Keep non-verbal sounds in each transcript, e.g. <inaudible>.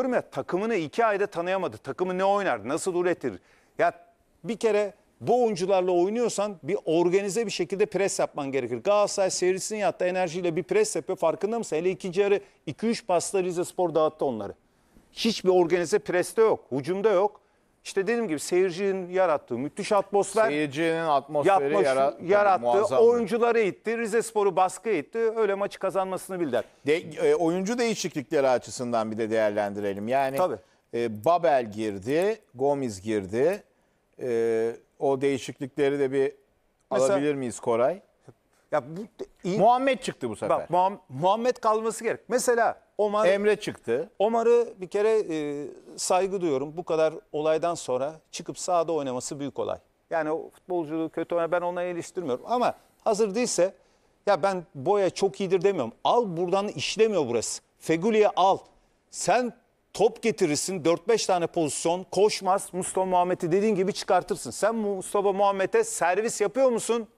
Görme takımını iki ayda tanıyamadı. Takımı ne oynar, nasıl üretir? Ya bir kere bu oyuncularla oynuyorsan bir organize bir şekilde pres yapman gerekir. Galatasaray serisini yattı enerjiyle bir pres yapıyor. Farkında mısın? Hele ikinci yarı 2-3 pasla Rize Spor dağıttı onları. Hiçbir organize preste yok. Hucumda yok. İşte dediğim gibi seyircinin yarattığı müthiş atmosfer. Seyircinin atmosferi yapmış, yarat, yarattı. Oyuncuları itti. Rize Spor'u baskı etti. Öyle maçı kazanmasını bildir. De, e, oyuncu değişiklikleri açısından bir de değerlendirelim. Yani Tabii. E, Babel girdi, Gomez girdi. E, o değişiklikleri de bir Mesela, alabilir miyiz Koray? Ya bu, Muhammed çıktı bu sefer. Bak, Muhammed kalması gerek. Mesela Omar, Emre çıktı. Omar'ı bir kere e, saygı duyuyorum. Bu kadar olaydan sonra çıkıp sahada oynaması büyük olay. Yani o futbolculuğu kötü oynar ben ona eleştirmiyorum. Ama hazır değilse ya ben boya çok iyidir demiyorum. Al buradan işlemiyor burası. Feguli'ye al. Sen top getirirsin 4-5 tane pozisyon koşmaz Mustafa Muhammed'i dediğin gibi çıkartırsın. Sen Mustafa Muhammed'e servis yapıyor musun?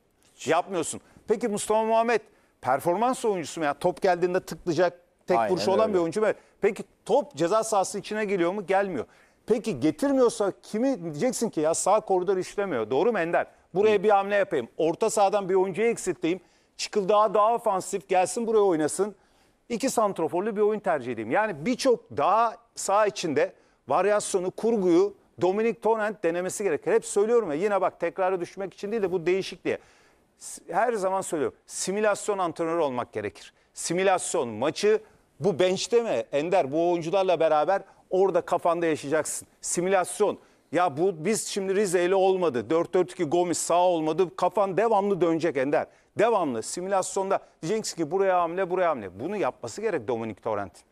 Yapmıyorsun. Peki Mustafa Muhammed performans oyuncusu mu? Yani top geldiğinde tıklayacak, Tek Aynen vuruşu olan öyle. bir oyuncu. ve Peki top ceza sahası içine geliyor mu? Gelmiyor. Peki getirmiyorsa kimi diyeceksin ki ya sağ koridor işlemiyor. Doğru mu Ender? Buraya bir hamle yapayım. Orta sahadan bir oyuncuyu eksitleyeyim. Çıkıl daha daha ofansif gelsin buraya oynasın. İki santroforlu bir oyun tercih edeyim. Yani birçok daha sağ içinde varyasyonu, kurguyu Dominic Tonent denemesi gerekir. Hep söylüyorum ya yine bak tekrara düşmek için değil de bu değişikliğe. Her zaman söylüyorum. Simülasyon antrenörü olmak gerekir. Simülasyon maçı bu bench'te mi Ender bu oyuncularla beraber orada kafanda yaşayacaksın. Simülasyon. Ya bu biz şimdi Rize'yle olmadı. 4-4-2 Gomis sağ olmadı. Kafan devamlı dönecek Ender. Devamlı simülasyonda diyeceksin ki buraya hamle buraya hamle. Bunu yapması gerek Dominik Torrent'in.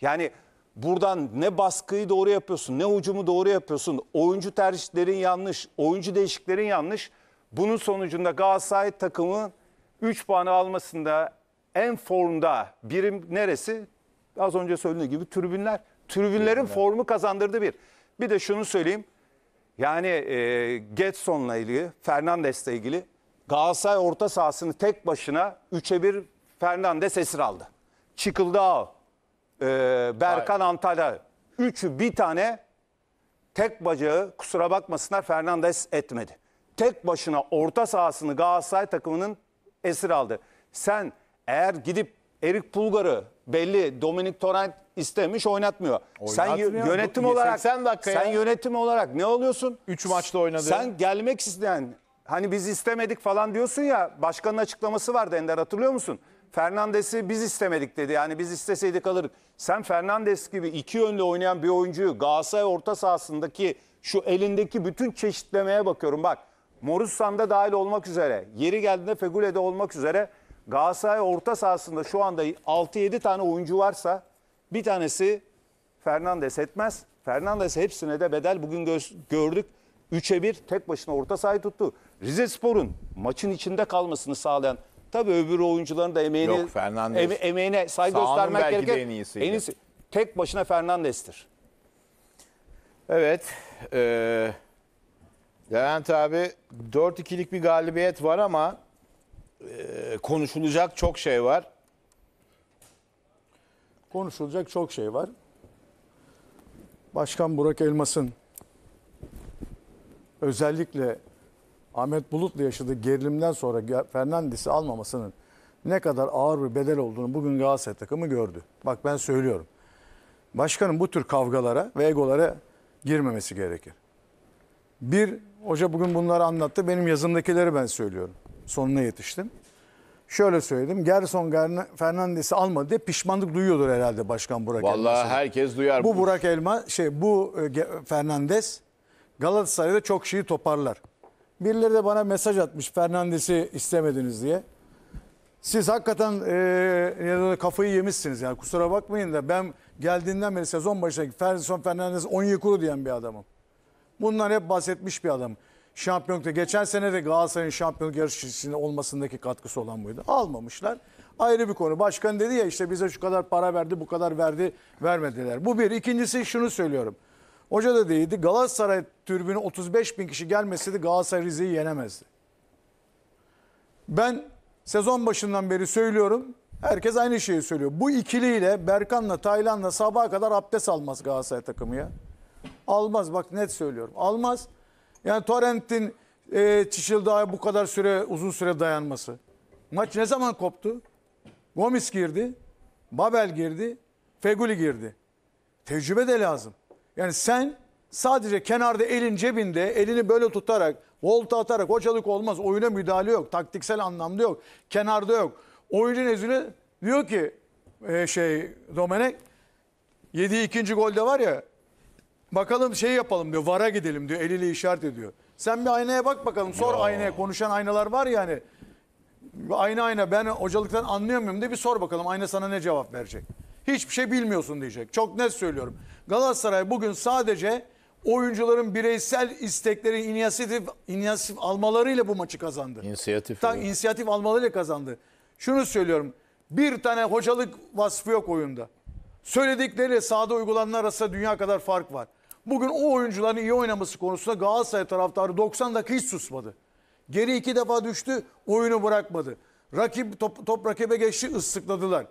Yani buradan ne baskıyı doğru yapıyorsun ne ucumu doğru yapıyorsun. Oyuncu tercihlerin yanlış, oyuncu değişiklerin yanlış. Bunun sonucunda Galatasaray takımı 3 puanı almasında en formda birim neresi? Az önce söylediğim gibi tribünler. Tribünlerin Tribünler. formu kazandırdı bir. Bir de şunu söyleyeyim. Yani e, Getson'la ilgili, Fernandes'le ilgili Galatasaray orta sahasını tek başına 3'e 1 Fernandes esir aldı. Çıkıldağ, e, Berkan Antalya. Üçü bir tane tek bacağı kusura bakmasınlar Fernandes etmedi. Tek başına orta sahasını Galatasaray takımının esir aldı. Sen eğer gidip Erik Pulgar'ı belli Dominik Torrent istemiş oynatmıyor. Sen yönetim olarak 80 dakika sen yönetim olarak ne oluyorsun? 3 maçta oynadı. Sen gelmek isteyen hani biz istemedik falan diyorsun ya başkanın açıklaması vardı Ender hatırlıyor musun? Fernandes'i biz istemedik dedi. Yani biz isteseydik alırdık. Sen Fernandes gibi iki yönlü oynayan bir oyuncuyu Galatasaray orta sahasındaki şu elindeki bütün çeşitlemeye bakıyorum. Bak Morussan da dahil olmak üzere, yeri geldiğinde Fegule'de olmak üzere Galatasaray orta sahasında şu anda 6-7 tane oyuncu varsa bir tanesi Fernandes etmez. Fernandes hepsine de bedel. Bugün gördük 3'e 1 tek başına orta sahayı tuttu. Rize Spor'un maçın içinde kalmasını sağlayan tabii öbür oyuncuların da emeğini Yok, eme, emeğine saygı göstermek gerekir. En, en iyisi tek başına Fernandes'tir. Evet. E, Levent abi 4-2'lik bir galibiyet var ama ee, konuşulacak çok şey var. Konuşulacak çok şey var. Başkan Burak Elmas'ın özellikle Ahmet Bulut'la yaşadığı gerilimden sonra Fernandes'i almamasının ne kadar ağır bir bedel olduğunu bugün Galatasaray takımı gördü. Bak ben söylüyorum. Başkanın bu tür kavgalara ve egolara girmemesi gerekir. Bir, hoca bugün bunları anlattı. Benim yazımdakileri ben söylüyorum sonuna yetiştim. Şöyle söyledim. Gerson Fernandes'i almadı diye pişmanlık duyuyordur herhalde Başkan Burak Elmas. Vallahi Elmas'ın. herkes duyar. Bu Burak Elma şey bu e, Fernandes Galatasaray'da çok şeyi toparlar. Birileri de bana mesaj atmış Fernandes'i istemediniz diye. Siz hakikaten e, kafayı yemişsiniz yani kusura bakmayın da ben geldiğinden beri sezon başındaki Ferguson Fernandez Onyekuru diyen bir adamım. Bundan hep bahsetmiş bir adamım şampiyonlukta geçen sene de Galatasaray'ın şampiyonluk yarışçısının olmasındaki katkısı olan buydu. Almamışlar. Ayrı bir konu. Başkan dedi ya işte bize şu kadar para verdi, bu kadar verdi, vermediler. Bu bir. İkincisi şunu söylüyorum. Hoca da değildi. Galatasaray türbünü 35 bin kişi gelmeseydi Galatasaray Rize'yi yenemezdi. Ben sezon başından beri söylüyorum. Herkes aynı şeyi söylüyor. Bu ikiliyle Berkan'la Taylan'la sabaha kadar abdest almaz Galatasaray takımı ya. Almaz bak net söylüyorum. Almaz. Yani torrentin e, Çişildağ'a bu kadar süre uzun süre dayanması. Maç ne zaman koptu? Gomis girdi. Babel girdi. Feguli girdi. Tecrübe de lazım. Yani sen sadece kenarda elin cebinde elini böyle tutarak volta atarak hocalık olmaz. Oyuna müdahale yok. Taktiksel anlamda yok. Kenarda yok. Oyuncu nezdine diyor ki e, şey Domenek yediği ikinci golde var ya Bakalım şey yapalım diyor. VAR'a gidelim diyor. Eliyle işaret ediyor. Sen bir aynaya bak bakalım. Sor aynaya. Konuşan aynalar var ya hani. Ayna ayna ben hocalıktan anlıyor muyum diye bir sor bakalım. Ayna sana ne cevap verecek? Hiçbir şey bilmiyorsun diyecek. Çok net söylüyorum. Galatasaray bugün sadece oyuncuların bireysel istekleri inisiyatif, inisiyatif almalarıyla bu maçı kazandı. İnisiyatif. Tam evet. inisiyatif almalarıyla kazandı. Şunu söylüyorum. Bir tane hocalık vasfı yok oyunda. Söyledikleriyle sahada uygulananlar arasında dünya kadar fark var. Bugün o oyuncuların iyi oynaması konusunda Galatasaray taraftarı 90 dakika hiç susmadı. Geri iki defa düştü, oyunu bırakmadı. Rakip top, top rakibe geçti, ıslıkladılar.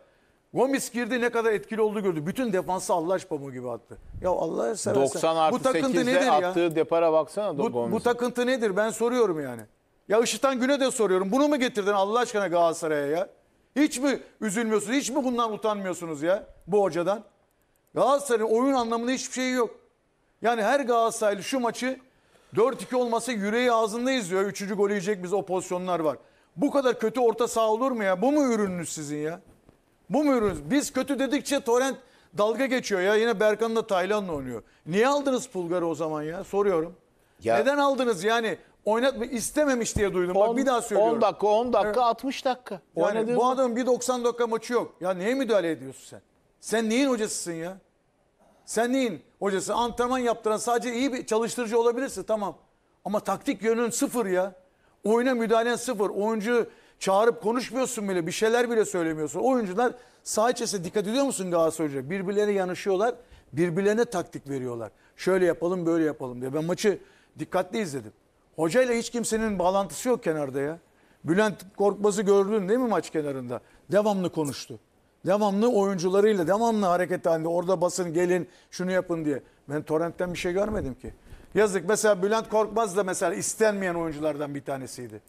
Gomis girdi ne kadar etkili oldu gördü. Bütün defansı Allah pamuğu gibi attı. Ya Allah seversen. 90 artı bu takıntı 8'de nedir attığı ya? depara baksana. Bu, Gomis. bu takıntı nedir ben soruyorum yani. Ya Işıtan Güne de soruyorum. Bunu mu getirdin Allah aşkına Galatasaray'a ya? Hiç mi üzülmüyorsunuz? Hiç mi bundan utanmıyorsunuz ya bu hocadan? Galatasaray'ın oyun anlamında hiçbir şey yok. Yani her Galatasaraylı şu maçı 4-2 olması yüreği ağzında izliyor. Üçüncü golü yiyecek biz o pozisyonlar var. Bu kadar kötü orta sağ olur mu ya? Bu mu ürününüz sizin ya? Bu mu ürününüz? Biz kötü dedikçe torrent dalga geçiyor ya. Yine Berkan da Taylan'la oynuyor. Niye aldınız Pulgar'ı o zaman ya? Soruyorum. Ya, Neden aldınız yani? Oynatma istememiş diye duydum. 10, Bak bir daha söylüyorum. 10 dakika, 10 dakika, evet. 60 dakika. Yani bu adamın bir 90 dakika maçı yok. Ya neye müdahale ediyorsun sen? Sen neyin hocasısın ya? Sen Senin hocası antrenman yaptıran sadece iyi bir çalıştırıcı olabilirsin tamam. Ama taktik yönün sıfır ya. Oyuna müdahalen sıfır. Oyuncu çağırıp konuşmuyorsun bile bir şeyler bile söylemiyorsun. Oyuncular saha içerisinde dikkat ediyor musun Galatasaray Hoca? Birbirlerine yanışıyorlar. Birbirlerine taktik veriyorlar. Şöyle yapalım böyle yapalım diye. Ben maçı dikkatli izledim. Hocayla hiç kimsenin bağlantısı yok kenarda ya. Bülent Korkmaz'ı gördün değil mi maç kenarında? Devamlı konuştu. Devamlı oyuncularıyla devamlı hareket halinde orada basın gelin şunu yapın diye. Ben torrentten bir şey görmedim ki. Yazık mesela Bülent Korkmaz da mesela istenmeyen oyunculardan bir tanesiydi.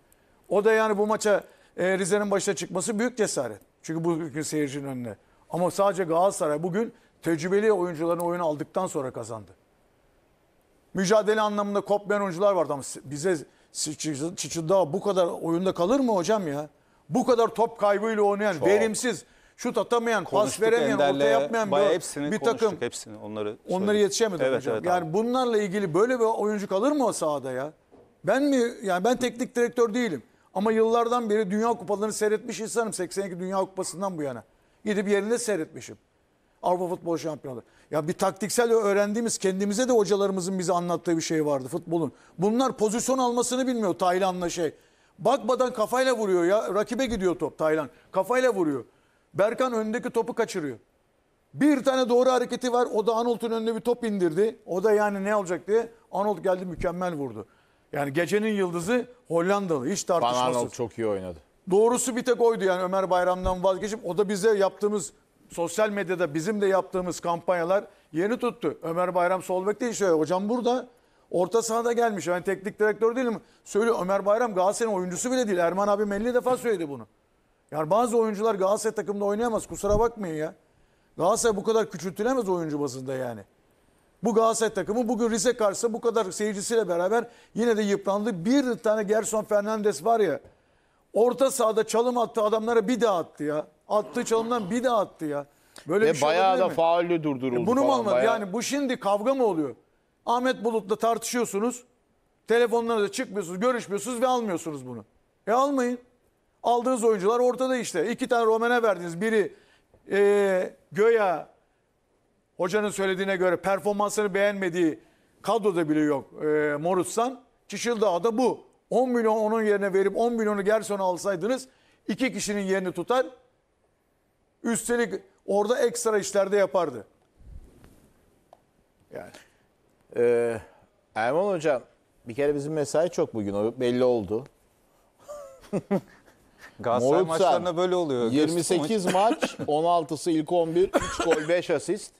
O da yani bu maça e, Rize'nin başına çıkması büyük cesaret. Çünkü bu bugün seyircinin önüne. Ama sadece Galatasaray bugün tecrübeli oyuncuların oyunu aldıktan sonra kazandı. Mücadele anlamında kopmayan oyuncular vardı ama bize Çiçuda bu kadar oyunda kalır mı hocam ya? Bu kadar top kaybıyla oynayan, Çok. verimsiz, şut atamayan, Konuştuk pas veremeyen, orta yapmayan bir, hepsini bir konuştuk, takım. Hepsini, onları onları yetişemedi evet, hocam. Evet, yani abi. bunlarla ilgili böyle bir oyuncu kalır mı o sahada ya? Ben mi yani ben teknik direktör değilim. Ama yıllardan beri Dünya Kupalarını seyretmiş insanım. 82 Dünya Kupası'ndan bu yana. Gidip yerinde seyretmişim. Avrupa Futbol Şampiyonları. Ya bir taktiksel öğrendiğimiz kendimize de hocalarımızın bize anlattığı bir şey vardı futbolun. Bunlar pozisyon almasını bilmiyor Taylanla şey. Bakmadan kafayla vuruyor ya. Rakibe gidiyor top Taylan. Kafayla vuruyor. Berkan önündeki topu kaçırıyor. Bir tane doğru hareketi var. O da Anolt'un önüne bir top indirdi. O da yani ne olacak diye Anolt geldi mükemmel vurdu. Yani gecenin yıldızı Hollandalı. Hiç Van tartışmasız. Arnold çok iyi oynadı. Doğrusu bir tek oydu yani Ömer Bayram'dan vazgeçip o da bize yaptığımız sosyal medyada bizim de yaptığımız kampanyalar yeni tuttu. Ömer Bayram sol bek değil şöyle hocam burada orta sahada gelmiş. Yani teknik direktör değilim. Söyle Ömer Bayram Galatasaray'ın oyuncusu bile değil. Erman abi 50 defa söyledi bunu. Yani bazı oyuncular Galatasaray takımında oynayamaz kusura bakmayın ya. Galatasaray bu kadar küçültülemez oyuncu bazında yani. Bu Galatasaray takımı bugün Rize karşısında bu kadar seyircisiyle beraber yine de yıprandı. Bir tane Gerson Fernandes var ya. Orta sahada çalım attı adamlara bir daha attı ya. Attığı çalımdan bir daha attı ya. Böyle Ve bir şey bayağı da mi? faulle durduruldu. E bunu mu olmadı? Bayağı... Yani bu şimdi kavga mı oluyor? Ahmet Bulut'la tartışıyorsunuz. Telefonlara da çıkmıyorsunuz, görüşmüyorsunuz ve almıyorsunuz bunu. E almayın. Aldığınız oyuncular ortada işte. İki tane Romen'e verdiniz. Biri e, Göya hocanın söylediğine göre performansını beğenmediği kadroda bile yok e, Morutsan. Çişildağ da bu. 10 milyon onun yerine verip 10 milyonu Gerson'a alsaydınız iki kişinin yerini tutar. Üstelik orada ekstra işler de yapardı. Yani. Ee, Erman Hocam bir kere bizim mesai çok bugün o belli oldu. <laughs> Galatasaray Moruksan, maçlarında böyle oluyor. 28 maç, 16'sı ilk 11, 3 gol, 5 asist.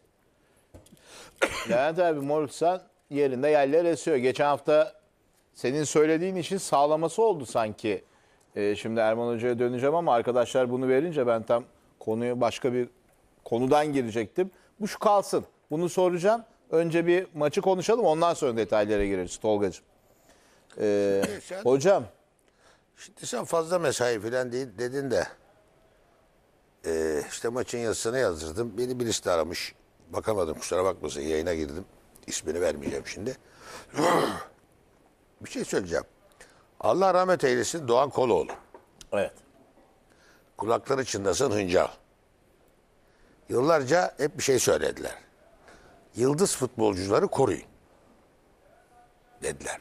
Levent abi Moruksan yerinde yerler esiyor. Geçen hafta senin söylediğin için sağlaması oldu sanki. Ee, şimdi Erman Hoca'ya döneceğim ama arkadaşlar bunu verince ben tam konuyu başka bir konudan girecektim. Bu şu kalsın. Bunu soracağım. Önce bir maçı konuşalım ondan sonra detaylara gireriz Tolga'cığım. Ee, hocam Şimdi sen fazla mesai falan değil dedin de e, işte maçın yazısını yazdırdım. Beni birisi de aramış. Bakamadım kusura bakmasın yayına girdim. İsmini vermeyeceğim şimdi. <clears throat> bir şey söyleyeceğim. Allah rahmet eylesin Doğan Koloğlu. Evet. Kulakları çınlasın Hıncal. Yıllarca hep bir şey söylediler. Yıldız futbolcuları koruyun. Dediler.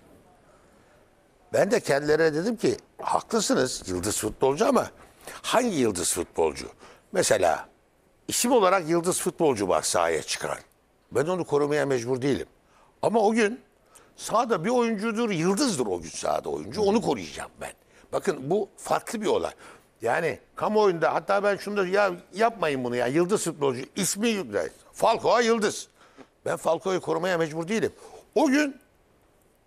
Ben de kendilerine dedim ki haklısınız yıldız futbolcu ama hangi yıldız futbolcu? Mesela isim olarak yıldız futbolcu var sahaya çıkan. Ben onu korumaya mecbur değilim. Ama o gün sahada bir oyuncudur, yıldızdır o gün sahada oyuncu. Onu koruyacağım ben. Bakın bu farklı bir olay. Yani kamuoyunda hatta ben şunu da ya yapmayın bunu ya yıldız futbolcu ismi Falcao yıldız. Ben Falco'yu korumaya mecbur değilim. O gün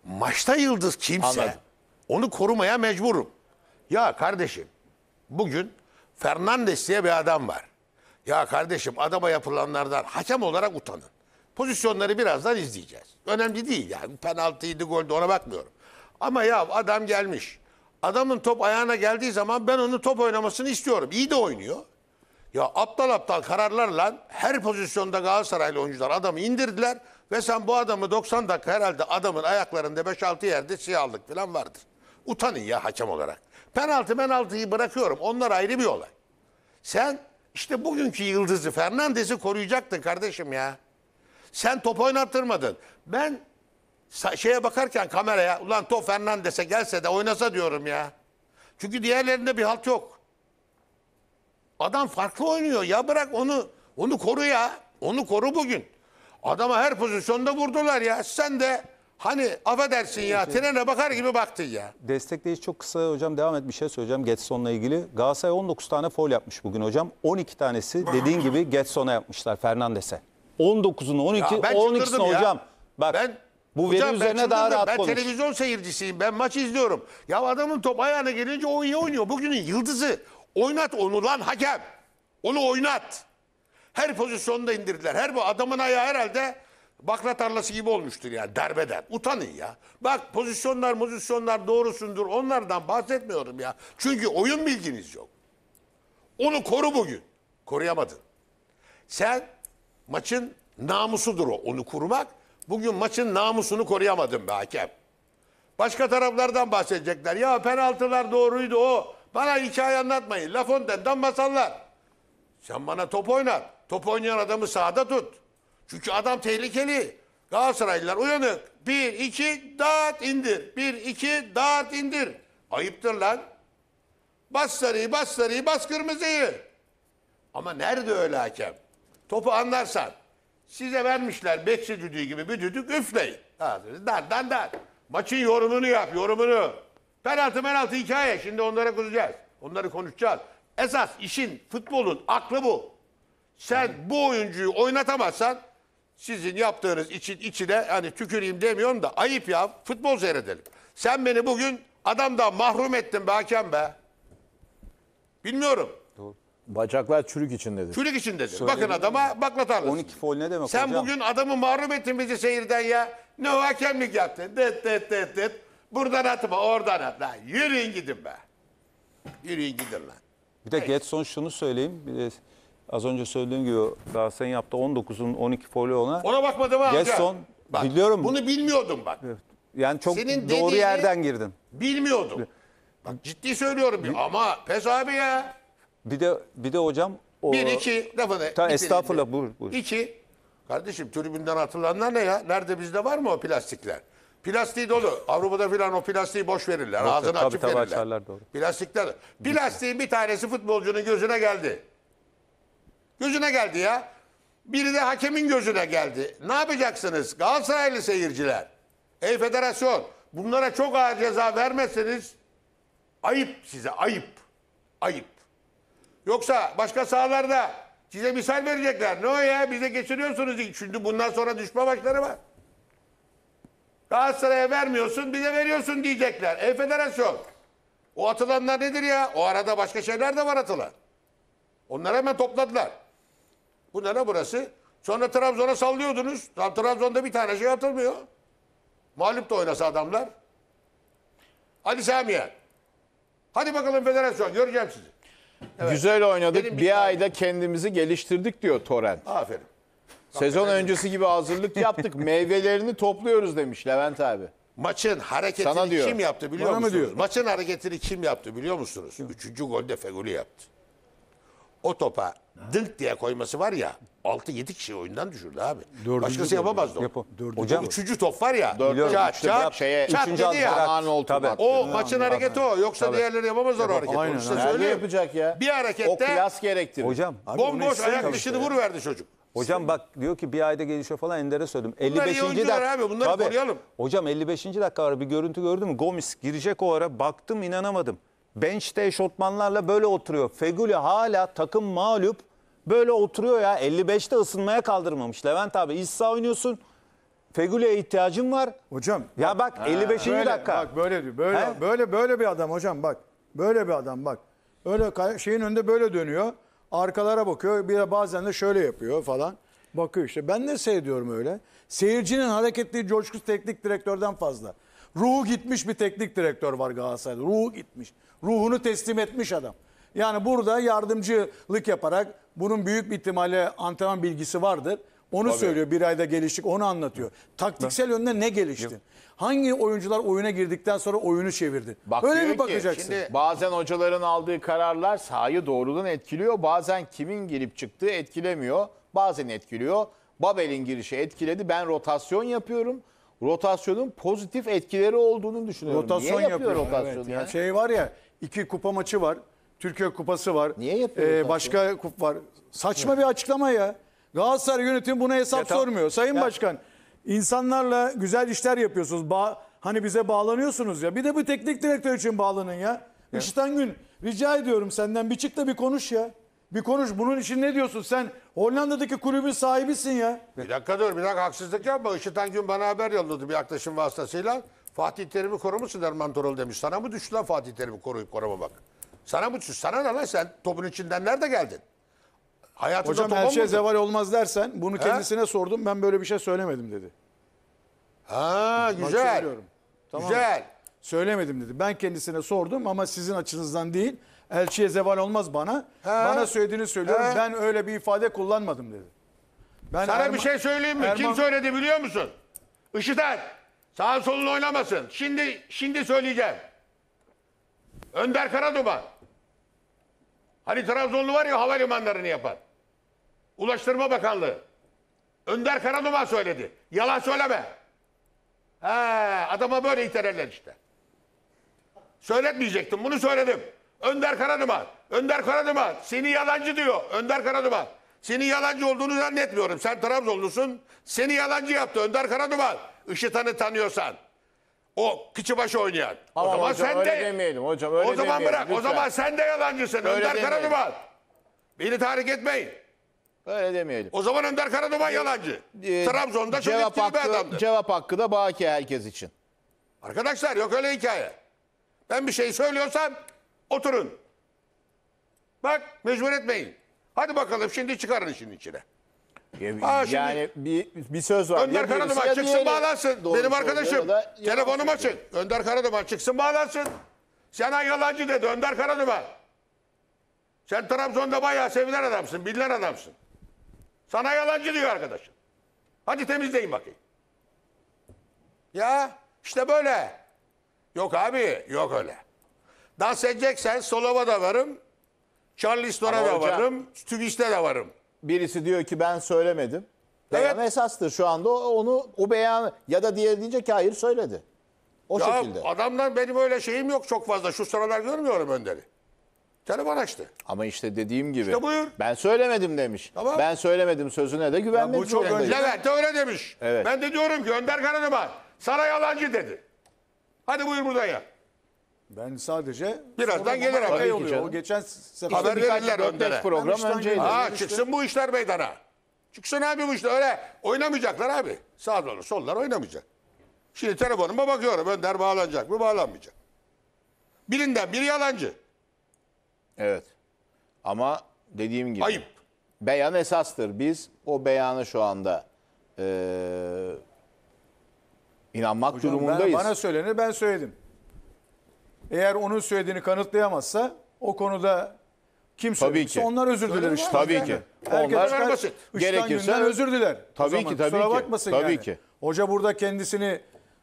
maçta yıldız kimse Anladım. Onu korumaya mecburum. Ya kardeşim bugün Fernandes diye bir adam var. Ya kardeşim adama yapılanlardan hakem olarak utanın. Pozisyonları birazdan izleyeceğiz. Önemli değil yani. Penaltıydı, goldü ona bakmıyorum. Ama ya adam gelmiş. Adamın top ayağına geldiği zaman ben onun top oynamasını istiyorum. İyi de oynuyor. Ya aptal aptal kararlarla her pozisyonda Galatasaraylı oyuncular adamı indirdiler. Ve sen bu adamı 90 dakika herhalde adamın ayaklarında 5-6 yerde siyahlık falan vardır. Utanın ya hakem olarak. Penaltı penaltıyı bırakıyorum. Onlar ayrı bir olay. Sen işte bugünkü yıldızı Fernandez'i koruyacaktın kardeşim ya. Sen top oynattırmadın. Ben şeye bakarken kameraya ulan top Fernandez'e gelse de oynasa diyorum ya. Çünkü diğerlerinde bir halt yok. Adam farklı oynuyor. Ya bırak onu onu koru ya. Onu koru bugün. Adama her pozisyonda vurdular ya. Sen de Hani affedersin ya şey- trene bakar gibi baktın ya. Destekleyici çok kısa hocam devam et bir şey söyleyeceğim Getson'la ilgili. Galatasaray 19 tane foul yapmış bugün hocam. 12 tanesi dediğin gibi Getson'a yapmışlar Fernandes'e. 19'unu 12 Ya ben 12'sini ya. hocam. Bak Ben bu veri Hocam ben üzerine daha çıldırdım. rahat Ben konuş. televizyon seyircisiyim. Ben maç izliyorum. Ya adamın top ayağına gelince o iyi oynuyor. Bugünün yıldızı. Oynat onu lan hakem. Onu oynat. Her pozisyonda indirdiler. Her bu adamın ayağı herhalde bakla tarlası gibi olmuştur yani derbeden Utanın ya. Bak pozisyonlar pozisyonlar doğrusundur onlardan bahsetmiyorum ya. Çünkü oyun bilginiz yok. Onu koru bugün. Koruyamadın. Sen maçın namusudur o onu korumak. Bugün maçın namusunu koruyamadın be hakem. Başka taraflardan bahsedecekler. Ya penaltılar doğruydu o. Bana hikaye anlatmayın. La Fontaine'den masallar. Sen bana top oynat. Top oynayan adamı sahada tut. Çünkü adam tehlikeli. Galatasaraylılar uyanık. Bir, iki, dağıt indir. Bir, iki, dağıt indir. Ayıptır lan. Bas sarıyı, bas sarıyı, bas kırmızıyı. Ama nerede öyle hakem? Topu anlarsan. Size vermişler bekçi düdüğü gibi bir düdük üfleyin. Dan dan dan. Maçın yorumunu yap, yorumunu. Penaltı penaltı hikaye. Şimdi onlara konuşacağız. Onları konuşacağız. Esas işin, futbolun aklı bu. Sen bu oyuncuyu oynatamazsan sizin yaptığınız için içine hani tüküreyim demiyorum da ayıp ya futbol seyredelim. Sen beni bugün adamdan mahrum ettin be hakem be. Bilmiyorum. Bacaklar çürük içindedir. Çürük içindedir. Söyledim Bakın adama baklatarlısın. 12 faul ne demek Sen hocam? bugün adamı mahrum ettin bizi seyirden ya. Ne o hakemlik yaptın. Dıt dıt dıt dıt. Buradan atma oradan at. Lan yürüyün gidin be. Yürüyün gidin lan. Bir de Getson şunu söyleyeyim. Bir de Az önce söylediğim gibi daha sen yaptığı 19'un 12 folyo ona. Ona bakmadım ha. Gerson bak, biliyorum. Bunu bilmiyordum bak. Yani çok Senin doğru yerden girdin. Bilmiyordum. Bak ciddi söylüyorum bir, ama pes abi ya. Bir de bir de hocam o Bir iki lafını. Ta, estağfurullah buyur, buyur. İki. Kardeşim tribünden atılanlar ne ya? Nerede bizde var mı o plastikler? Plastiği dolu. Avrupa'da filan o plastiği boş verirler. Yok, Ağzını tabii, açıp tabii verirler. Açarlar, doğru. Plastikler. Plastiğin bir tanesi futbolcunun gözüne geldi. Gözüne geldi ya. Biri de hakemin gözüne geldi. Ne yapacaksınız Galatasaraylı seyirciler? Ey federasyon bunlara çok ağır ceza vermezseniz ayıp size ayıp. Ayıp. Yoksa başka sahalarda size misal verecekler. Ne o ya bize geçiriyorsunuz. Çünkü bundan sonra düşme maçları var. Galatasaray'a vermiyorsun bize veriyorsun diyecekler. Ey federasyon o atılanlar nedir ya? O arada başka şeyler de var atılan. Onları hemen topladılar. Bu ne burası? Sonra Trabzon'a sallıyordunuz. Trabzon'da bir tane şey atılmıyor. Mağlup da oynasa adamlar. Hadi Samiye. Hadi bakalım federasyon. Göreceğim sizi. Evet. Güzel oynadık. bir, bir ayda kendimizi geliştirdik diyor Torrent. Aferin. Sezon Aferin. öncesi gibi hazırlık yaptık. <laughs> Meyvelerini topluyoruz demiş Levent abi. Maçın hareketini Sana diyor. kim yaptı biliyor Bana musunuz? Mı diyor? Maçın hareketini kim yaptı biliyor musunuz? Üçüncü golde Feguli yaptı o topa dınk diye koyması var ya 6-7 kişi oyundan düşürdü abi. Dördüncü Başkası yapamazdı onu. Dördüncü Hocam, mü? üçüncü top var ya. Dördüncü çat çat şeye, çat dedi ya. Tabii. O Tabii. maçın Tabii. hareketi o. Yoksa Tabii. diğerleri yapamazlar o hareketi. Aynen. yani söyleyeyim. yapacak ya? Bir harekette o kıyas gerektirir. Hocam, abi bomboş ayak dışını vur verdi çocuk. Hocam bak diyor ki bir ayda gelişiyor falan Ender'e söyledim. Bunlar 55. iyi dakika abi bunları tabii, koruyalım. Hocam 55. dakika var bir görüntü gördün mü? Gomis girecek o ara baktım inanamadım. Bench'te eşotmanlarla böyle oturuyor. Fegüli hala takım mağlup böyle oturuyor ya. 55'te ısınmaya kaldırmamış. Levent abi iç saha oynuyorsun. Fegüli'ye ihtiyacın var. Hocam. Ya bak, bak 55. Böyle, dakika. Bak böyle diyor. Böyle, He? böyle böyle bir adam hocam bak. Böyle bir adam bak. Öyle şeyin önünde böyle dönüyor. Arkalara bakıyor. Bir de bazen de şöyle yapıyor falan. Bakıyor işte. Ben de seyrediyorum öyle. Seyircinin hareketli coşkusu teknik direktörden fazla. Ruhu gitmiş bir teknik direktör var Galatasaray'da. Ruhu gitmiş. Ruhunu teslim etmiş adam. Yani burada yardımcılık yaparak bunun büyük bir ihtimalle antrenman bilgisi vardır. Onu Tabii. söylüyor bir ayda geliştik onu anlatıyor. Taktiksel yönde ne gelişti? Hangi oyuncular oyuna girdikten sonra oyunu çevirdi? Bak Öyle diyor bir ki, bakacaksın. Şimdi bazen hocaların aldığı kararlar sahayı doğrudan etkiliyor. Bazen kimin girip çıktığı etkilemiyor. Bazen etkiliyor. Babel'in girişi etkiledi. Ben rotasyon yapıyorum rotasyonun pozitif etkileri olduğunu düşünüyorum. Rotasyon Niye yapıyor, yapıyor rotasyonu? Evet. Yani? Şey var ya iki kupa maçı var. Türkiye Kupası var. Niye yapıyor? Ee, başka kup var. Saçma evet. bir açıklama ya. Galatasaray yönetimi buna hesap ya, sormuyor. Sayın ya. Başkan insanlarla güzel işler yapıyorsunuz. Ba hani bize bağlanıyorsunuz ya. Bir de bu teknik direktör için bağlanın ya. Evet. Işıtan Gün rica ediyorum senden bir çık da bir konuş ya. Bir konuş bunun için ne diyorsun? Sen Hollanda'daki kulübün sahibisin ya. Bir dakika dur bir dakika haksızlık yapma. Işıtan gün bana haber yolladı bir yaklaşım vasıtasıyla. Fatih Terim'i korumuşsun Erman Toroğlu demiş. Sana mı düştü lan Fatih Terim'i koruyup korumamak? Sana mı düştü? Sana ne lan sen topun içinden nerede geldin? Hayatında Hocam her şey zeval olmaz dersen bunu He? kendisine sordum. Ben böyle bir şey söylemedim dedi. Ha güzel. Tamam. Güzel. Söylemedim dedi. Ben kendisine sordum ama sizin açınızdan değil elçiye zeval olmaz bana. He. Bana söylediğini söylüyorum. He. Ben öyle bir ifade kullanmadım dedi. Ben Sana Erman, bir şey söyleyeyim mi? Erman, Kim söyledi biliyor musun? Işıter. Sağ solun oynamasın. Şimdi şimdi söyleyeceğim. Önder Karaduman. Hani Trabzonlu var ya havalimanlarını yapan. Ulaştırma Bakanlığı. Önder Karaduman söyledi. Yalan söyleme. He, adama böyle iterler işte. Söyletmeyecektim. Bunu söyledim. Önder Karaduman. Önder Karaduman. Seni yalancı diyor. Önder Karaduman. Seni yalancı olduğunu zannetmiyorum. Sen Trabzonlusun. Seni yalancı yaptı Önder Karaduman. Işıtan'ı tanıyorsan. O kıçıbaşı oynayan. Ama o zaman hocam, sen öyle de demeyelim hocam. Öyle o zaman demeyelim, bırak. Lütfen. O zaman sen de yalancısın. Öyle Önder demeyelim. Karaduman. Beni tahrik etmeyin. Öyle demeyelim. O zaman Önder Karaduman yalancı. Ee, e, Trabzon'da çok etkili hakkı, bir adamdı. Cevap hakkı da baki herkes için. Arkadaşlar yok öyle hikaye. Ben bir şey söylüyorsam Oturun. Bak mecbur etmeyin. Hadi bakalım şimdi çıkarın işin içine. Ya, Aa, şimdi- yani bir, bir söz var. Önder Ya birisi çıksın diğeri. bağlansın. Doğru Benim arkadaşım. ya da Telefonum açık. Önder Karaduma çıksın bağlansın. Sen yalancı dedi Önder Karaduma. Sen Trabzon'da bayağı sevilen adamsın, bilinen adamsın. Sana yalancı diyor arkadaşım. Hadi temizleyin bakayım. Ya işte böyle. Yok abi, yok öyle. Dans edeceksen Solova da varım. Charlie Ama da varım. Stüvis'te de varım. Birisi diyor ki ben söylemedim. Beyan esastır şu anda onu o beyan ya da diğer diyecek ki hayır söyledi. O Ya şekilde. adamdan benim öyle şeyim yok çok fazla. Şu sıralar görmüyorum Önder'i. Telefon açtı. Ama işte dediğim gibi İşte buyur. ben söylemedim demiş. Tamam. Ben söylemedim sözüne de güvenmek Bu çok önce Levent de öyle demiş. Evet. Ben de diyorum ki Önder Karademir sana yalancı dedi. Hadi buyur buradan ya. Ben sadece Birazdan gelir haber. oluyor. O geçen sefer Haber birkaç verirler program program önceydi. Ha çıksın bu işler meydana. Çıksın abi bu işler öyle oynamayacaklar abi. Sağ dolu sollar oynamayacak. Şimdi telefonuma bakıyorum Önder bağlanacak mı bağlanmayacak. Birinden biri yalancı. Evet. Ama dediğim gibi. Ayıp. Beyan esastır. Biz o beyanı şu anda eee, inanmak Hocam ben- durumundayız. bana söylenir ben söyledim. Eğer onun söylediğini kanıtlayamazsa o konuda kim Tabii ki. onlar özür diler. Işte. Tabii ki. Herkes onlar çıkar, basit. Gerekirse özür diler. Tabii ki tabii Kusura ki. Bakmasın tabii yani. ki. Hoca burada kendisini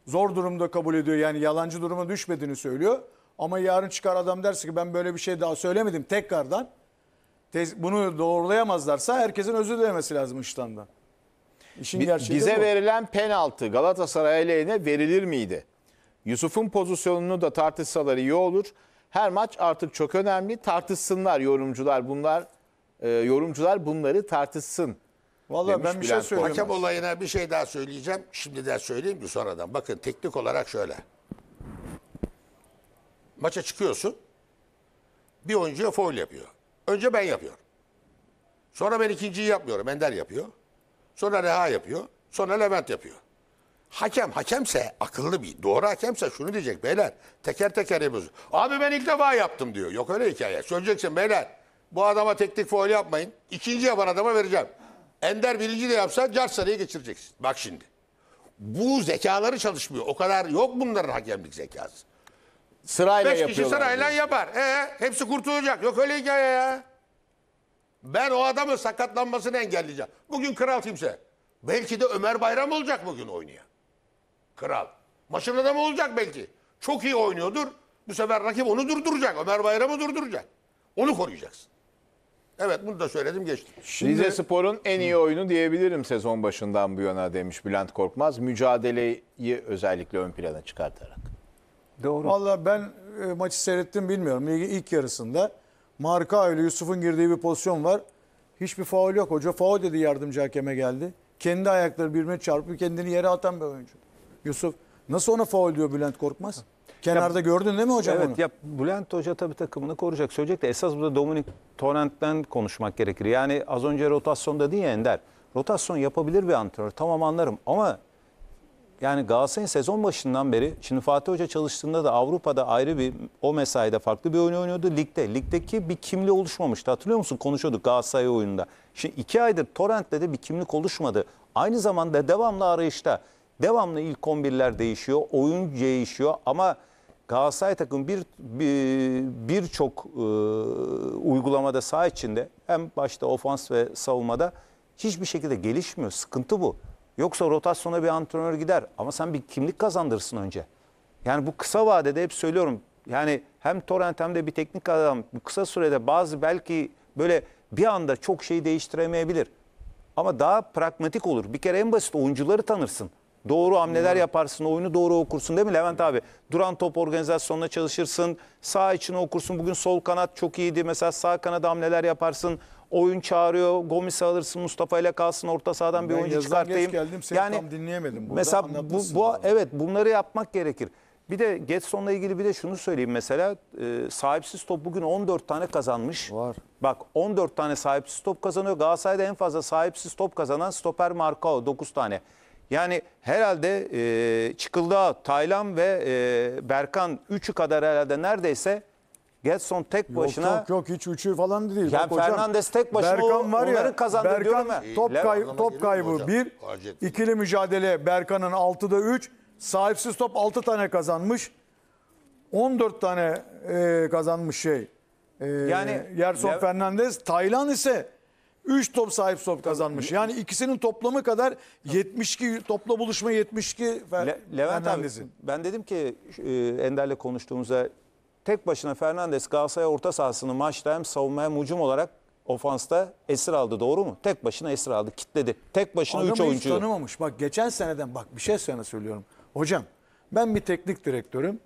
zor durumda kabul ediyor. Yani yalancı duruma düşmediğini söylüyor. Ama yarın çıkar adam derse ki ben böyle bir şey daha söylemedim tekrardan. bunu doğrulayamazlarsa herkesin özür dilemesi lazım iştandan. İşin gerçeği Bize verilen penaltı Galatasaray lehine verilir miydi? Yusuf'un pozisyonunu da tartışsalar iyi olur. Her maç artık çok önemli. Tartışsınlar yorumcular bunlar. E, yorumcular bunları tartışsın. Vallahi ben bir şey söyleyeyim. Hakem olayına bir şey daha söyleyeceğim. Şimdi de söyleyeyim mi sonradan. Bakın teknik olarak şöyle. Maça çıkıyorsun. Bir oyuncuya foul yapıyor. Önce ben yapıyorum. Sonra ben ikinciyi yapmıyorum. Ender yapıyor. Sonra Reha yapıyor. Sonra Levent yapıyor. Hakem hakemse akıllı bir doğru hakemse şunu diyecek beyler teker teker yapıyoruz. Abi ben ilk defa yaptım diyor. Yok öyle hikaye. Söyleyeceksin beyler bu adama teknik foul yapmayın. İkinci yapan adama vereceğim. Ender birinci de yapsa car sarıya geçireceksin. Bak şimdi. Bu zekaları çalışmıyor. O kadar yok bunların hakemlik zekası. Sırayla Beş kişi sırayla diyor. yapar. E, hepsi kurtulacak. Yok öyle hikaye ya. Ben o adamın sakatlanmasını engelleyeceğim. Bugün kral kimse. Belki de Ömer Bayram olacak bugün oynayan. Kral. Maçın adamı olacak belki. Çok iyi oynuyordur. Bu sefer rakip onu durduracak. Ömer Bayram'ı durduracak. Onu koruyacaksın. Evet bunu da söyledim geçtim. Şimdi... Rize Spor'un en iyi oyunu diyebilirim sezon başından bu yana demiş Bülent Korkmaz. Mücadeleyi özellikle ön plana çıkartarak. Doğru. Valla ben e, maçı seyrettim bilmiyorum. Ligin ilk yarısında Marka ile Yusuf'un girdiği bir pozisyon var. Hiçbir faul yok. Hoca faul dedi yardımcı hakeme geldi. Kendi ayakları birbirine çarpıyor, kendini yere atan bir oyuncu. Yusuf nasıl ona faul diyor Bülent Korkmaz? Kenarda ya, gördün değil mi hocam evet, onu? ya Bülent Hoca tabii takımını koruyacak söyleyecek de esas burada Dominik Torrent'ten konuşmak gerekir. Yani az önce rotasyonda diye Ender. Rotasyon yapabilir bir antrenör tamam anlarım ama yani Galatasaray'ın sezon başından beri şimdi Fatih Hoca çalıştığında da Avrupa'da ayrı bir o mesaide farklı bir oyun oynuyordu. Ligde. Ligdeki bir kimli oluşmamıştı. Hatırlıyor musun? Konuşuyorduk Galatasaray oyununda. Şimdi iki aydır Torrent'le de bir kimlik oluşmadı. Aynı zamanda devamlı arayışta. Devamlı ilk 11'ler değişiyor, oyun değişiyor ama Galatasaray takım bir birçok bir e, uygulamada saha içinde hem başta ofans ve savunmada hiçbir şekilde gelişmiyor. Sıkıntı bu. Yoksa rotasyona bir antrenör gider ama sen bir kimlik kazandırırsın önce. Yani bu kısa vadede hep söylüyorum. Yani hem Torrent hem de bir teknik adam bu kısa sürede bazı belki böyle bir anda çok şeyi değiştiremeyebilir. Ama daha pragmatik olur. Bir kere en basit oyuncuları tanırsın. Doğru hamleler yaparsın, oyunu doğru okursun değil mi Levent abi? Duran top organizasyonuna çalışırsın, sağ içine okursun. Bugün sol kanat çok iyiydi. Mesela sağ kanada hamleler yaparsın. Oyun çağırıyor, gomis alırsın, Mustafa ile kalsın, orta sahadan bir Ben oyuncu çıkartayım. geç geldim, seni tam dinleyemedim burada, Mesela bu, bu evet bunları yapmak gerekir. Bir de Getson'la ilgili bir de şunu söyleyeyim mesela e, sahipsiz top bugün 14 tane kazanmış. Var. Bak 14 tane sahipsiz top kazanıyor. Galatasaray'da en fazla sahipsiz top kazanan stoper Marcao 9 tane. Yani herhalde e, Çıkıldağ, Taylan ve e, Berkan üçü kadar herhalde neredeyse Getson tek başına. Yok yok, hiç üçü falan değil. Yani Bak hocam, tek başına Berkan var onları ya, kazandı Berkan, diyorum ben. Top, kay, top kaybı hocam. bir, ikili mücadele Berkan'ın 6'da 3. Sahipsiz top 6 tane kazanmış. 14 tane e, kazanmış şey. E, yani Yerson Lev Fernandes. Taylan ise 3 top sahip top kazanmış. Yani ikisinin toplamı kadar 72 topla buluşma 72 Fer Le Levent Fernandez'in. Ben dedim ki e, Ender'le konuştuğumuzda tek başına Fernandez Galatasaray orta sahasını maçta hem savunma hem hücum olarak ofansta esir aldı doğru mu? Tek başına esir aldı kitledi. Tek başına 3 oyuncu. Adamı tanımamış. Bak geçen seneden bak bir şey sana söylüyorum. Hocam ben bir teknik direktörüm.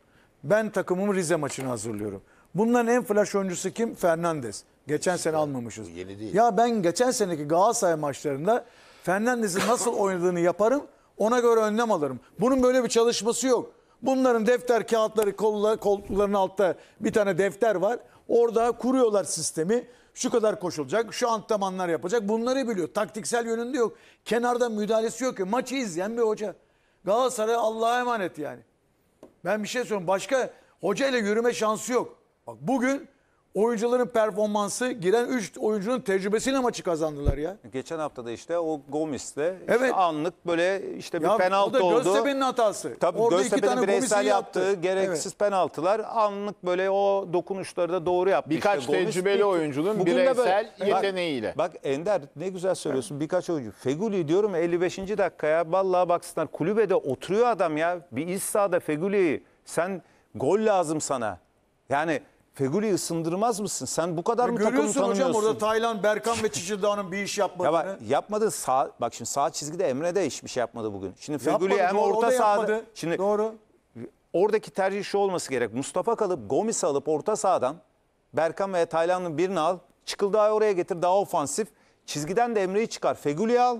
Ben takımımı Rize maçını hazırlıyorum. Bunların en flash oyuncusu kim? Fernandez. Geçen sene almamışız. Yeni değil. Ya ben geçen seneki Galatasaray maçlarında Fernandez'in nasıl <laughs> oynadığını yaparım. Ona göre önlem alırım. Bunun böyle bir çalışması yok. Bunların defter kağıtları kollar, koltukların altta bir tane defter var. Orada kuruyorlar sistemi. Şu kadar koşulacak, şu antrenmanlar yapacak. Bunları biliyor. Taktiksel yönünde yok. Kenarda müdahalesi yok ki. Maçı izleyen bir hoca. Galatasaray Allah'a emanet yani. Ben bir şey söylüyorum. Başka hoca ile yürüme şansı yok. Bak bugün oyuncuların performansı giren 3 oyuncunun tecrübesiyle maçı kazandılar ya. Geçen hafta da işte o Gomis'le işte anlık böyle işte bir ya, penaltı o da oldu. Göztepe'nin hatası. Tabii Orada Göztepe'nin bireysel yaptığı yaptı. gereksiz evet. penaltılar anlık böyle o dokunuşları da doğru yaptı. Birkaç işte tecrübeli Gomis, oyuncunun bugün bireysel böyle, yeteneğiyle. Bak, bak Ender ne güzel söylüyorsun evet. birkaç oyuncu. Feguli diyorum 55. dakikaya vallahi baksınlar kulübede oturuyor adam ya. Bir iç sahada Feguli'yi sen gol lazım sana. Yani Fegüli'yi ısındırmaz mısın? Sen bu kadar mı takımı Görüyorsun tanımıyorsun? hocam orada Taylan, Berkan ve Çiçildağ'ın bir iş yapmadığını. Ya bak, yapmadı sağ bak şimdi sağ çizgide Emre de hiçbir şey yapmadı bugün. Şimdi Fegüli Yapmadı, hem doğru, orta sahada yapmadı. şimdi Doğru. oradaki tercih şu olması gerek. Mustafa kalıp Gomis'i alıp orta sahadan Berkan veya Taylan'ın birini al. Çıkıldağ'ı oraya getir daha ofansif. Çizgiden de Emre'yi çıkar. Fegüli'yi al.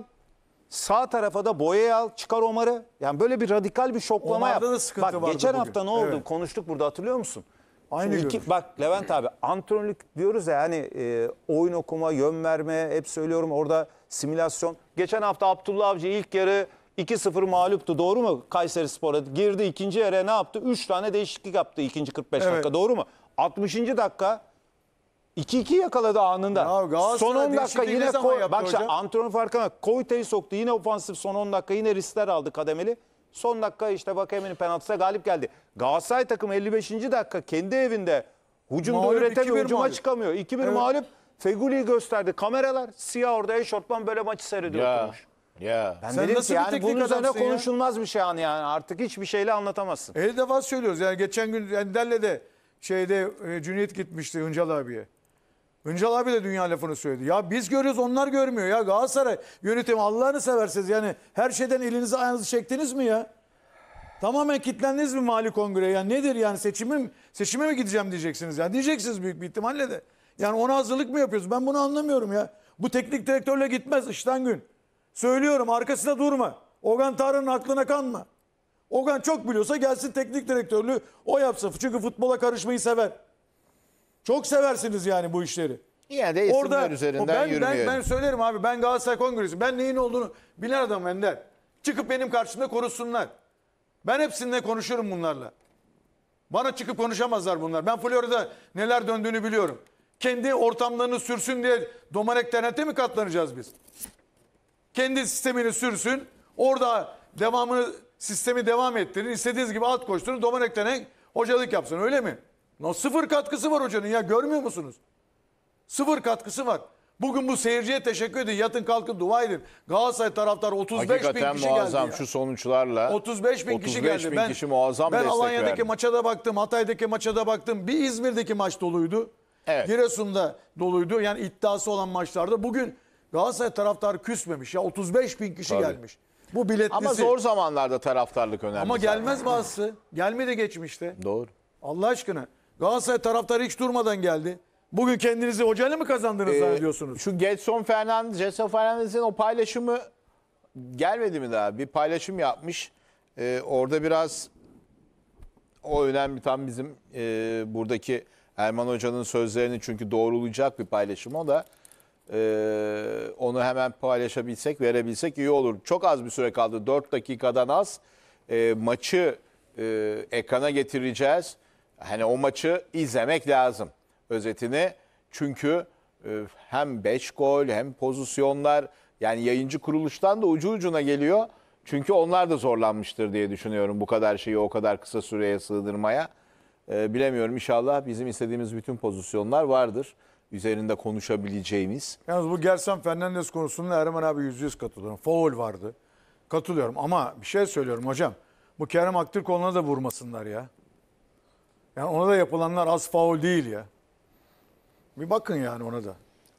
Sağ tarafa da Boya'yı al. Çıkar Omar'ı. Yani böyle bir radikal bir şoklama Omar'da yap. da sıkıntı Bak vardı geçen bugün. hafta ne oldu? Evet. Konuştuk burada hatırlıyor musun? Aynı Şimdi iki, bak Levent abi antrenörlük diyoruz ya hani e, oyun okuma, yön verme hep söylüyorum orada simülasyon. Geçen hafta Abdullah Avcı ilk yarı 2-0 mağluptu doğru mu Kayseri Spor'a? Girdi ikinci yere ne yaptı? 3 tane değişiklik yaptı ikinci 45 evet. dakika doğru mu? 60. dakika 2-2 yakaladı anında. Ya, son 10 dakika yine Ko- bak işte antrenör farkına Koyte'yi soktu. Yine ofansif son 10 dakika yine riskler aldı kademeli. Son dakika işte Vakayemi'nin penaltısına galip geldi. Galatasaray takımı 55. dakika kendi evinde hücumda mağlup, üretemiyor, hücuma mağlup. çıkamıyor. 2-1 evet. mağlup. Feguli'yi gösterdi. Kameralar siyah orada eşortman böyle maçı seyrediyor ya. Ya. Ben Sen dedim nasıl ki yani bunun üzerine konuşulmaz ya? bir şey yani, yani artık hiçbir şeyle anlatamazsın. Elde defa söylüyoruz yani geçen gün Ender'le de şeyde e, Cüneyt gitmişti Hıncal abiye. Öncal abi de dünya lafını söyledi. Ya biz görüyoruz onlar görmüyor. Ya Galatasaray yönetimi Allah'ını seversiniz. Yani her şeyden elinizi ayağınızı çektiniz mi ya? Tamamen kitlendiniz mi mali kongreye? Yani nedir yani seçimim seçime mi gideceğim diyeceksiniz. Yani diyeceksiniz büyük bir ihtimalle de. Yani ona hazırlık mı yapıyoruz? Ben bunu anlamıyorum ya. Bu teknik direktörle gitmez işten gün. Söylüyorum arkasında durma. Ogan Tarık'ın aklına kanma. Ogan çok biliyorsa gelsin teknik direktörlüğü o yapsın. Çünkü futbola karışmayı sever. Çok seversiniz yani bu işleri. Yine Orada, üzerinden ben, yürümeyelim. Ben, ben söylerim abi ben Galatasaray Kongresi. Ben neyin olduğunu bilen adam Ender. Çıkıp benim karşımda konuşsunlar. Ben hepsininle konuşurum bunlarla. Bana çıkıp konuşamazlar bunlar. Ben Florida'da neler döndüğünü biliyorum. Kendi ortamlarını sürsün diye Domanek Tenet'e mi katlanacağız biz? Kendi sistemini sürsün. Orada devamını sistemi devam ettirin. İstediğiniz gibi alt koşturun. Domanek Tenet hocalık yapsın öyle mi? No, sıfır katkısı var hocanın ya görmüyor musunuz? Sıfır katkısı var. Bugün bu seyirciye teşekkür edin. Yatın kalkın dua edin. Galatasaray taraftarı 35 Hakikaten bin kişi muazzam geldi. Ya. şu sonuçlarla. 35 bin 35 kişi geldi. Bin ben, kişi muazzam ben Alanya'daki verdi. maça da baktım. Hatay'daki maça da baktım. Bir İzmir'deki maç doluydu. Evet. Giresun'da doluydu. Yani iddiası olan maçlarda. Bugün Galatasaray taraftarı küsmemiş ya. 35 bin kişi Tabii. gelmiş. Bu biletlisi. Ama zor zamanlarda taraftarlık önemli. Ama gelmez bazısı. Gelmedi geçmişte. Doğru. Allah aşkına. Galatasaray taraftarı hiç durmadan geldi. Bugün kendinizi hocayla mı kazandınız ee, zannediyorsunuz? Şu Gelson Fernandez, Gelson Fernandez'in o paylaşımı gelmedi mi daha? Bir paylaşım yapmış. Ee, orada biraz o önemli tam bizim e, buradaki Erman Hoca'nın sözlerini çünkü doğrulayacak bir paylaşım o da. E, onu hemen paylaşabilsek, verebilsek iyi olur. Çok az bir süre kaldı. 4 dakikadan az. E, maçı e, ekrana getireceğiz. Hani o maçı izlemek lazım özetini. Çünkü e, hem 5 gol hem pozisyonlar yani yayıncı kuruluştan da ucu ucuna geliyor. Çünkü onlar da zorlanmıştır diye düşünüyorum bu kadar şeyi o kadar kısa süreye sığdırmaya. E, bilemiyorum inşallah bizim istediğimiz bütün pozisyonlar vardır. Üzerinde konuşabileceğimiz. Yalnız bu Gerson Fernandez konusunda Erman abi yüzde yüz katılıyorum. Foul vardı. Katılıyorum ama bir şey söylüyorum hocam. Bu Kerem Aktürkoğlu'na da vurmasınlar ya. Yani ona da yapılanlar az faul değil ya. Bir bakın yani ona da.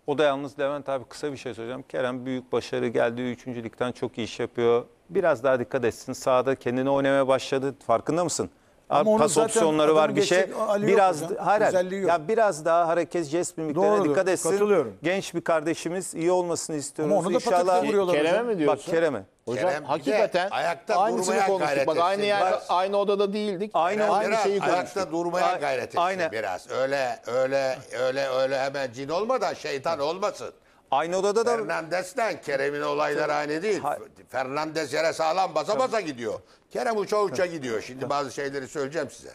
O da yalnız Levent abi kısa bir şey söyleyeceğim. Kerem büyük başarı geldi. Üçüncülükten çok iyi iş yapıyor. Biraz daha dikkat etsin. Sağda kendini oynamaya başladı. Farkında mısın? Ama Pas opsiyonları var bir şey. Biraz hayır, ya biraz daha hareket jest mimiklerine Doğrudur, dikkat etsin. Genç bir kardeşimiz iyi olmasını istiyoruz. Ama onu da İnşallah. vuruyorlar Kerem'e mi diyorsun? Bak Kerem'e. Hocam Kerem, hakikaten ayakta aynısını durmaya konuştuk. Bak aynı yer, aynı odada değildik. Aynı Aynı, Biraz şeyi konuştuk. ayakta durmaya gayret etsin Aynı biraz. Öyle öyle öyle öyle hemen cin olmadan şeytan olmasın. Aynı odada da Fernandes'ten Kerem'in olayları aynı değil. Fernandes yere sağlam basa basa gidiyor. Kerem uça uça gidiyor. Şimdi bazı şeyleri söyleyeceğim size.